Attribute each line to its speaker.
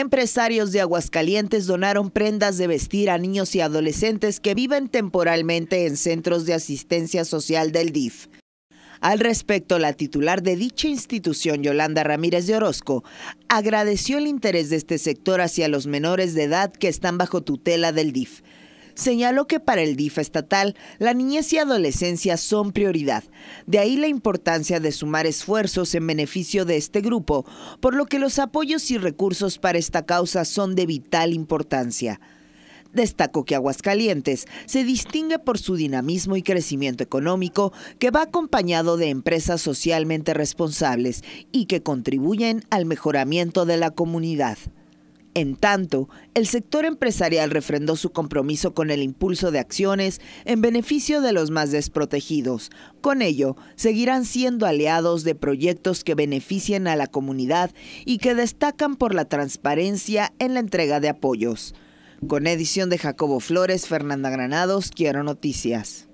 Speaker 1: Empresarios de Aguascalientes donaron prendas de vestir a niños y adolescentes que viven temporalmente en centros de asistencia social del DIF. Al respecto, la titular de dicha institución, Yolanda Ramírez de Orozco, agradeció el interés de este sector hacia los menores de edad que están bajo tutela del DIF señaló que para el DIF estatal la niñez y adolescencia son prioridad. De ahí la importancia de sumar esfuerzos en beneficio de este grupo, por lo que los apoyos y recursos para esta causa son de vital importancia. Destacó que Aguascalientes se distingue por su dinamismo y crecimiento económico que va acompañado de empresas socialmente responsables y que contribuyen al mejoramiento de la comunidad. En tanto, el sector empresarial refrendó su compromiso con el impulso de acciones en beneficio de los más desprotegidos. Con ello, seguirán siendo aliados de proyectos que beneficien a la comunidad y que destacan por la transparencia en la entrega de apoyos. Con edición de Jacobo Flores, Fernanda Granados, Quiero Noticias.